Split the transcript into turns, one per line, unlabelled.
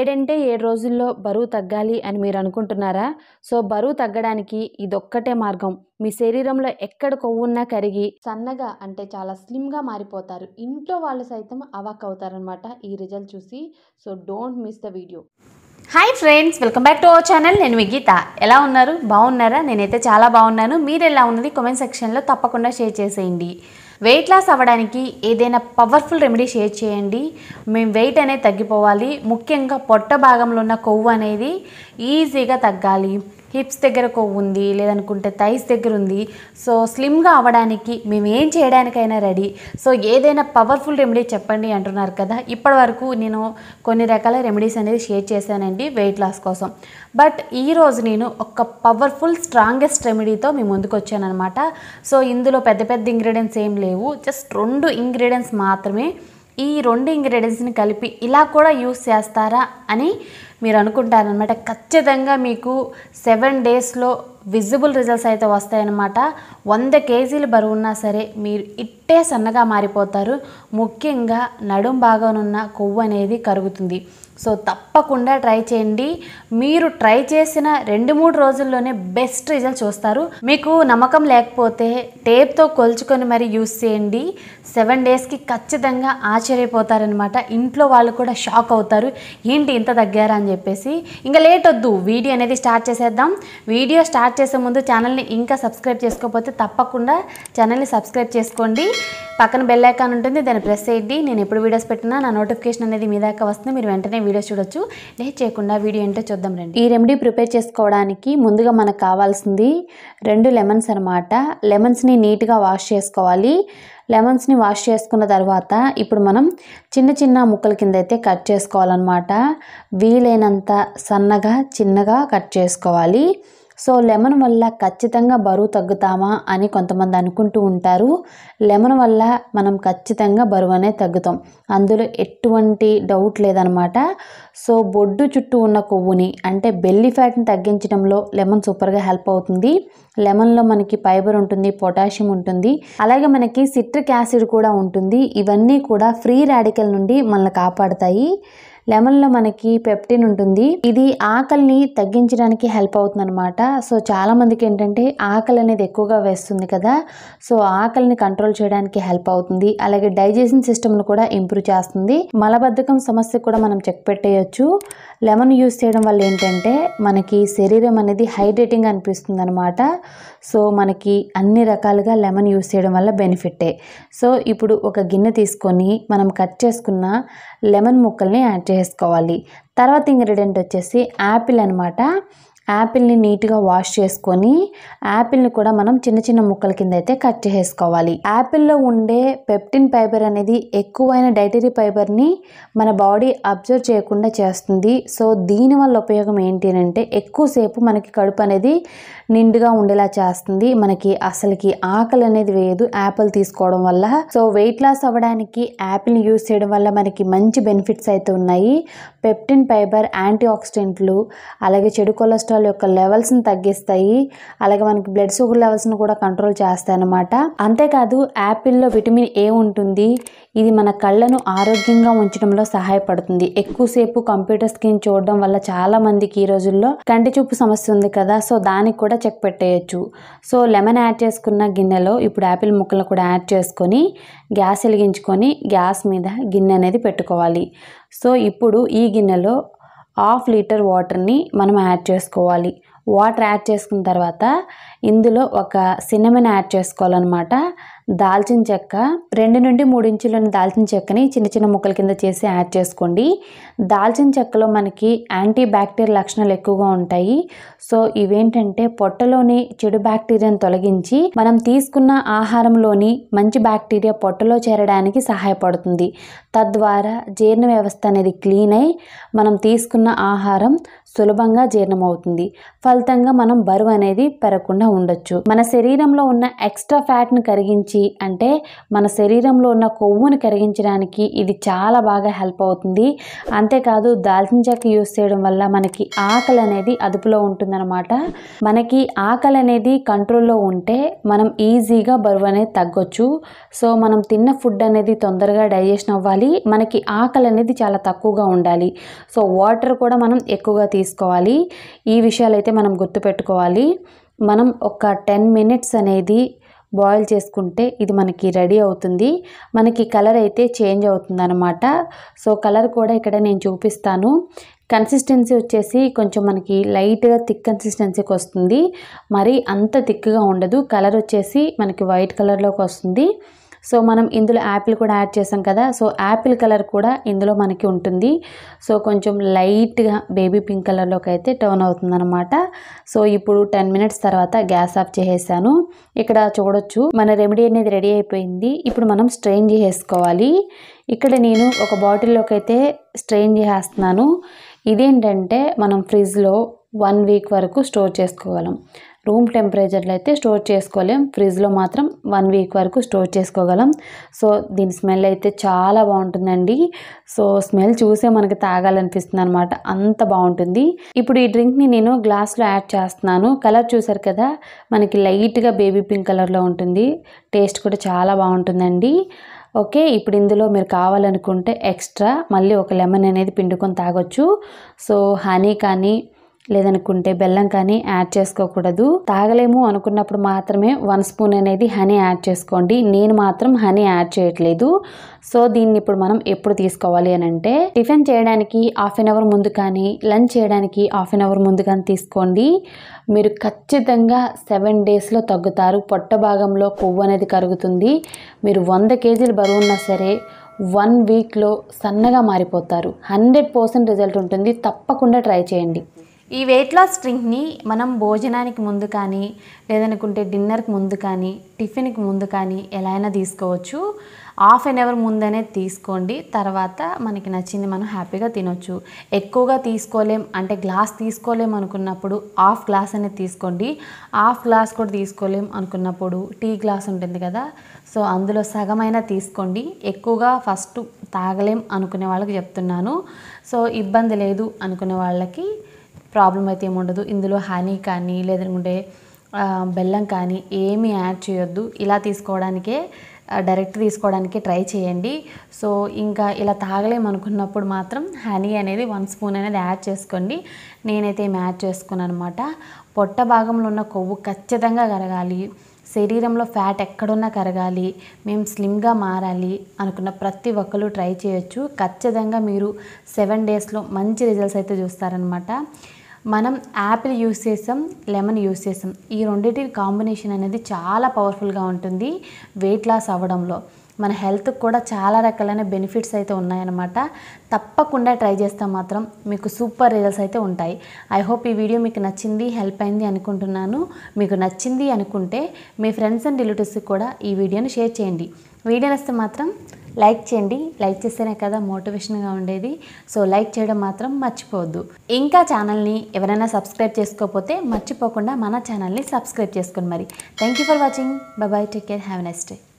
ఏడంటే ఏడు రోజుల్లో బరువు తగ్గాలి అని మీరు అనుకుంటున్నారా సో బరువు తగ్గడానికి ఇదొక్కటే మార్గం మీ శరీరంలో ఎక్కడ కొవ్వున్నా కరిగి సన్నగా అంటే చాలా స్లిమ్గా మారిపోతారు ఇంట్లో వాళ్ళు సైతం అవాక్ అవుతారనమాట ఈ రిజల్ట్ చూసి so don't miss the video hi friends welcome back to our channel నేను మీ గీత ఎలా ఉన్నారు బాగున్నారా నేనైతే చాలా బాగున్నాను మీరు ఎలా ఉన్నది కామెంట్ సెక్షన్లో తప్పకుండా షేర్ చేసేయండి వెయిట్ లాస్ అవ్వడానికి ఏదైనా పవర్ఫుల్ రెమెడీ షేర్ చేయండి మేము వెయిట్ అనేది తగ్గిపోవాలి ముఖ్యంగా పొట్ట భాగంలో ఉన్న కొవ్వు అనేది ఈజీగా తగ్గాలి హిప్స్ దగ్గర కొవ్వు ఉంది లేదనుకుంటే థైస్ దగ్గర ఉంది సో స్లిమ్గా అవ్వడానికి మేము ఏం చేయడానికైనా రెడీ సో ఏదైనా పవర్ఫుల్ రెమెడీ చెప్పండి అంటున్నారు కదా ఇప్పటి వరకు నేను కొన్ని రకాల రెమెడీస్ అనేది షేర్ చేశానండి వెయిట్ లాస్ కోసం బట్ ఈరోజు నేను ఒక పవర్ఫుల్ స్ట్రాంగెస్ట్ రెమెడీతో మేము ముందుకు అనమాట సో ఇందులో పెద్ద పెద్ద ఇంగ్రీడియంట్స్ ఏం లేవు జస్ట్ రెండు ఇంగ్రీడియంట్స్ మాత్రమే ఈ రెండు ఇంగ్రీడియంట్స్ని కలిపి ఇలా కూడా యూస్ చేస్తారా అని మీరు అనుకుంటారనమాట ఖచ్చితంగా మీకు సెవెన్ డేస్లో విజిబుల్ రిజల్ట్స్ అయితే వస్తాయన్నమాట వంద కేజీలు బరువున్నా సరే మీరు ఇట్టే సన్నగా మారిపోతారు ముఖ్యంగా నడుం భాగంలో ఉన్న కొవ్వు అనేది కరుగుతుంది సో తప్ప తప్పకుండా ట్రై చేయండి మీరు ట్రై చేసిన రెండు మూడు రోజుల్లోనే బెస్ట్ రిజల్ట్ చూస్తారు మీకు నమ్మకం లేకపోతే టేప్తో కొలుచుకొని మరి యూస్ చేయండి సెవెన్ డేస్కి ఖచ్చితంగా ఆశ్చర్యపోతారనమాట ఇంట్లో వాళ్ళు కూడా షాక్ అవుతారు ఏంటి ఇంత తగ్గారా అని చెప్పేసి ఇంకా లేట్ వద్దు వీడియో అనేది స్టార్ట్ చేసేద్దాం వీడియో స్టార్ట్ చేసే ముందు ఛానల్ని ఇంకా సబ్స్క్రైబ్ చేసుకోకపోతే తప్పకుండా ఛానల్ని సబ్స్క్రైబ్ చేసుకోండి పక్కన బెల్ ఐకాన్ ఉంటుంది దాన్ని ప్రెస్ చేయండి నేను ఎప్పుడు వీడియోస్ పెట్టినా నా నోటిఫికేషన్ అనేది మీ దాకా వస్తుంది మీరు వెంటనే వీడియోస్ చూడొచ్చు లేట్ చేయకుండా వీడియో ఏంటో చూద్దాం రండి ఈ రెమెడీ ప్రిపేర్ చేసుకోవడానికి ముందుగా మనకు కావాల్సింది రెండు లెమన్స్ అనమాట లెమన్స్ని నీట్గా వాష్ చేసుకోవాలి లెమన్స్ని వాష్ చేసుకున్న తర్వాత ఇప్పుడు మనం చిన్న చిన్న ముక్కల కింద అయితే కట్ చేసుకోవాలన్నమాట వీలైనంత సన్నగా చిన్నగా కట్ చేసుకోవాలి సో లెమన్ వల్ల ఖచ్చితంగా బరువు తగ్గుతామా అని కొంతమంది అనుకుంటూ ఉంటారు లెమన్ వల్ల మనం ఖచ్చితంగా బరువు అనేది తగ్గుతాం అందులో ఎటువంటి డౌట్ లేదనమాట సో బొడ్డు చుట్టూ ఉన్న కొవ్వుని అంటే బెల్లి ఫ్యాట్ని తగ్గించడంలో లెమన్ సూపర్గా హెల్ప్ అవుతుంది లెమన్లో మనకి ఫైబర్ ఉంటుంది పొటాషియం ఉంటుంది అలాగే మనకి సిట్రిక్ యాసిడ్ కూడా ఉంటుంది ఇవన్నీ కూడా ఫ్రీ రాడికల్ నుండి మనల్ని కాపాడుతాయి లెమన్లో మనకి పెప్టిన్ ఉంటుంది ఇది ఆకలిని తగ్గించడానికి హెల్ప్ అవుతుంది అనమాట సో చాలామందికి ఏంటంటే ఆకలి అనేది ఎక్కువగా వేస్తుంది కదా సో ఆకలిని కంట్రోల్ చేయడానికి హెల్ప్ అవుతుంది అలాగే డైజెషన్ సిస్టమ్ను కూడా ఇంప్రూవ్ చేస్తుంది మలబద్ధకం సమస్య కూడా మనం చెక్ పెట్టేయచ్చు లెమన్ యూస్ చేయడం వల్ల ఏంటంటే మనకి శరీరం అనేది హైడ్రేటింగ్ అనిపిస్తుంది అనమాట సో మనకి అన్ని రకాలుగా లెమన్ యూస్ చేయడం వల్ల బెనిఫిట్టే సో ఇప్పుడు ఒక గిన్నె తీసుకొని మనం కట్ చేసుకున్న లెమన్ ముక్కల్ని యాడ్ చేసుకోవాలి తర్వాత ఇంగ్రీడియంట్ వచ్చేసి యాపిల్ అనమాట యాపిల్ని నీట్గా వాష్ చేసుకొని యాపిల్ని కూడా మనం చిన్న చిన్న ముక్కల కింద అయితే కట్ చేసుకోవాలి యాపిల్లో ఉండే పెప్టిన్ ఫైబర్ అనేది ఎక్కువైన డైటరీ ఫైబర్ని మన బాడీ అబ్జర్వ్ చేయకుండా చేస్తుంది సో దీనివల్ల ఉపయోగం ఏంటి అంటే ఎక్కువసేపు మనకి కడుపు అనేది నిండుగా ఉండేలా చేస్తుంది మనకి అసలుకి ఆకలి అనేది వేయదు యాపిల్ తీసుకోవడం వల్ల సో వెయిట్ లాస్ అవ్వడానికి యాపిల్ యూస్ చేయడం వల్ల మనకి మంచి బెనిఫిట్స్ అయితే ఉన్నాయి పెప్టిన్ ఫైబర్ యాంటీ ఆక్సిడెంట్లు అలాగే చెడు కొలెస్ట్రాల్ యొక్క లెవెల్స్ని తగ్గిస్తాయి అలాగే మనకి బ్లడ్ షుగర్ లెవెల్స్ని కూడా కంట్రోల్ చేస్తాయి అనమాట అంతేకాదు యాపిల్లో విటమిన్ ఏ ఉంటుంది ఇది మన కళ్ళను ఆరోగ్యంగా ఉంచడంలో సహాయపడుతుంది ఎక్కువసేపు కంప్యూటర్ స్క్రీన్ చూడడం వల్ల చాలా మందికి ఈ రోజుల్లో కంటి చూపు సమస్య ఉంది కదా సో దానికి కూడా చెక్ పెట్టేయచ్చు సో లెమన్ యాడ్ చేసుకున్న గిన్నెలో ఇప్పుడు యాపిల్ ముక్కలు కూడా యాడ్ చేసుకొని గ్యాస్ వెలిగించుకొని గ్యాస్ మీద గిన్నె అనేది పెట్టుకోవాలి సో ఇప్పుడు ఈ గిన్నెలో హాఫ్ లీటర్ వాటర్ని మనం యాడ్ చేసుకోవాలి వాటర్ యాడ్ చేసుకున్న తర్వాత ఇందులో ఒక సినిమన్ యాడ్ చేసుకోవాలన్నమాట దాల్చిన చెక్క రెండు నుండి మూడు ఇంచులను దాల్చిన చెక్కని చిన్న చిన్న ముక్కల కింద చేసి యాడ్ చేసుకోండి దాల్చిన చెక్కలో మనకి యాంటీ బ్యాక్టీరియల్ లక్షణాలు ఎక్కువగా ఉంటాయి సో ఇవేంటంటే పొట్టలోని చెడు బ్యాక్టీరియాను తొలగించి మనం తీసుకున్న ఆహారంలోని మంచి బ్యాక్టీరియా పొట్టలో చేరడానికి సహాయపడుతుంది తద్వారా జీర్ణ వ్యవస్థ అనేది క్లీన్ అయి మనం తీసుకున్న ఆహారం సులభంగా జీర్ణమవుతుంది ఫలితంగా మనం బరువు అనేది పెరగకుండా ఉండొచ్చు మన శరీరంలో ఉన్న ఎక్స్ట్రా ఫ్యాట్ను కరిగించి అంటే మన శరీరంలో ఉన్న కొవ్వును కరిగించడానికి ఇది చాలా బాగా హెల్ప్ అవుతుంది అంతేకాదు దాల్చిన చెక్క యూస్ చేయడం వల్ల మనకి ఆకలి అనేది అదుపులో ఉంటుందన్నమాట మనకి ఆకలి అనేది కంట్రోల్లో ఉంటే మనం ఈజీగా బరువు అనేది తగ్గొచ్చు సో మనం తిన్న ఫుడ్ అనేది తొందరగా డైజెషన్ అవ్వాలి మనకి ఆకలి అనేది చాలా తక్కువగా ఉండాలి సో వాటర్ కూడా మనం ఎక్కువగా తీసుకోవాలి ఈ విషయాలు అయితే మనం గుర్తుపెట్టుకోవాలి మనం ఒక టెన్ మినిట్స్ అనేది బాయిల్ చేసుకుంటే ఇది మనకి రెడీ అవుతుంది మనకి కలర్ అయితే చేంజ్ అవుతుంది అనమాట సో కలర్ కూడా ఇక్కడ నేను చూపిస్తాను కన్సిస్టెన్సీ వచ్చేసి కొంచెం మనకి లైట్గా థిక్ కన్సిస్టెన్సీకి వస్తుంది మరి అంత థిక్గా ఉండదు కలర్ వచ్చేసి మనకి వైట్ కలర్లోకి వస్తుంది సో మనం ఇందులో యాపిల్ కూడా యాడ్ చేసాం కదా సో యాపిల్ కలర్ కూడా ఇందులో మనకి ఉంటుంది సో కొంచెం లైట్గా బేబీ పింక్ కలర్లోకి అయితే టర్న్ అవుతుందన్నమాట సో ఇప్పుడు టెన్ మినిట్స్ తర్వాత గ్యాస్ ఆఫ్ చేసేసాను ఇక్కడ చూడొచ్చు మన రెమెడీ అనేది రెడీ అయిపోయింది ఇప్పుడు మనం స్ట్రెయిన్ చేసేసుకోవాలి ఇక్కడ నేను ఒక బాటిల్లోకి అయితే స్ట్రెయిన్ చేసేస్తున్నాను ఇదేంటంటే మనం ఫ్రిడ్జ్లో వన్ వీక్ వరకు స్టోర్ చేసుకోగలం రూమ్ టెంపరేచర్లో అయితే స్టోర్ చేసుకోలేం ఫ్రిడ్జ్లో మాత్రం వన్ వీక్ వరకు స్టోర్ చేసుకోగలం సో దీని స్మెల్ అయితే చాలా బాగుంటుందండి సో స్మెల్ చూసే మనకి తాగాలనిపిస్తుంది అనమాట అంత బాగుంటుంది ఇప్పుడు ఈ డ్రింక్ని నేను గ్లాస్లో యాడ్ చేస్తున్నాను కలర్ చూసారు కదా మనకి లైట్గా బేబీ పింక్ కలర్లో ఉంటుంది టేస్ట్ కూడా చాలా బాగుంటుందండి ఓకే ఇప్పుడు ఇందులో మీరు కావాలనుకుంటే ఎక్స్ట్రా మళ్ళీ ఒక లెమన్ అనేది పిండుకొని తాగొచ్చు సో హనీ కానీ లేదనుకుంటే బెల్లం కానీ యాడ్ చేసుకోకూడదు తాగలేము అనుకున్నప్పుడు మాత్రమే వన్ స్పూన్ అనేది హనీ యాడ్ చేసుకోండి నేను మాత్రం హనీ యాడ్ చేయట్లేదు సో దీన్ని ఇప్పుడు మనం ఎప్పుడు తీసుకోవాలి అని అంటే టిఫిన్ చేయడానికి హాఫ్ అన్ అవర్ ముందు కానీ లంచ్ చేయడానికి హాఫ్ అన్ అవర్ ముందు కానీ తీసుకోండి మీరు ఖచ్చితంగా సెవెన్ డేస్లో తగ్గుతారు పొట్ట భాగంలో కొవ్వు అనేది కరుగుతుంది మీరు వంద కేజీలు బరువు ఉన్నా సరే వన్ వీక్లో సన్నగా మారిపోతారు హండ్రెడ్ పర్సెంట్ రిజల్ట్ ఉంటుంది తప్పకుండా ట్రై చేయండి ఈ వెయిట్ లాస్ డ్రింక్ని మనం భోజనానికి ముందు కానీ లేదనుకుంటే డిన్నర్కి ముందు కానీ టిఫిన్కి ముందు కానీ ఎలా అయినా తీసుకోవచ్చు హాఫ్ అన్ అవర్ ముందనే తీసుకోండి తర్వాత మనకి నచ్చింది మనం హ్యాపీగా తినొచ్చు ఎక్కువగా తీసుకోలేం అంటే గ్లాస్ తీసుకోలేం అనుకున్నప్పుడు హాఫ్ గ్లాస్ అనేది తీసుకోండి హాఫ్ గ్లాస్ కూడా తీసుకోలేం అనుకున్నప్పుడు టీ గ్లాస్ ఉంటుంది కదా సో అందులో సగమైన తీసుకోండి ఎక్కువగా ఫస్ట్ తాగలేం అనుకునే వాళ్ళకి చెప్తున్నాను సో ఇబ్బంది లేదు అనుకునే వాళ్ళకి ప్రాబ్లం అయితే ఏమి ఉండదు ఇందులో హనీ కానీ లేదంటే బెల్లం కానీ ఏమీ యాడ్ చేయొద్దు ఇలా తీసుకోవడానికే డైరెక్ట్ తీసుకోవడానికి ట్రై చేయండి సో ఇంకా ఇలా తాగలేమనుకున్నప్పుడు మాత్రం హనీ అనేది వన్ స్పూన్ అనేది యాడ్ చేసుకోండి నేనైతే ఏమి యాడ్ చేసుకున్నాను అనమాట పొట్ట భాగంలో ఉన్న కొవ్వు ఖచ్చితంగా కరగాలి శరీరంలో ఫ్యాట్ ఎక్కడున్నా కరగాలి మేము స్లిమ్గా మారాలి అనుకున్న ప్రతి ఒక్కరు ట్రై చేయొచ్చు ఖచ్చితంగా మీరు సెవెన్ డేస్లో మంచి రిజల్ట్స్ అయితే చూస్తారనమాట మనం యాపిల్ యూస్ చేసాం లెమన్ యూస్ చేసాం ఈ రెండింటి కాంబినేషన్ అనేది చాలా పవర్ఫుల్గా ఉంటుంది వెయిట్ లాస్ అవ్వడంలో మన హెల్త్కి కూడా చాలా రకాలైన బెనిఫిట్స్ అయితే ఉన్నాయన్నమాట తప్పకుండా ట్రై చేస్తే మాత్రం మీకు సూపర్ రిజల్ట్స్ అయితే ఉంటాయి ఐ హోప్ ఈ వీడియో మీకు నచ్చింది హెల్ప్ అయింది అనుకుంటున్నాను మీకు నచ్చింది అనుకుంటే మీ ఫ్రెండ్స్ అండ్ రిలేటివ్స్కి కూడా ఈ వీడియోని షేర్ చేయండి వీడియో నస్తే మాత్రం లైక్ చేయండి లైక్ చేస్తేనే కదా మోటివేషన్గా ఉండేది సో లైక్ చేయడం మాత్రం మర్చిపోవద్దు ఇంకా ఛానల్ని ఎవరైనా సబ్స్క్రైబ్ చేసుకోకపోతే మర్చిపోకుండా మన ఛానల్ని సబ్స్క్రైబ్ చేసుకోండి మరి thank you for watching bye take care have next day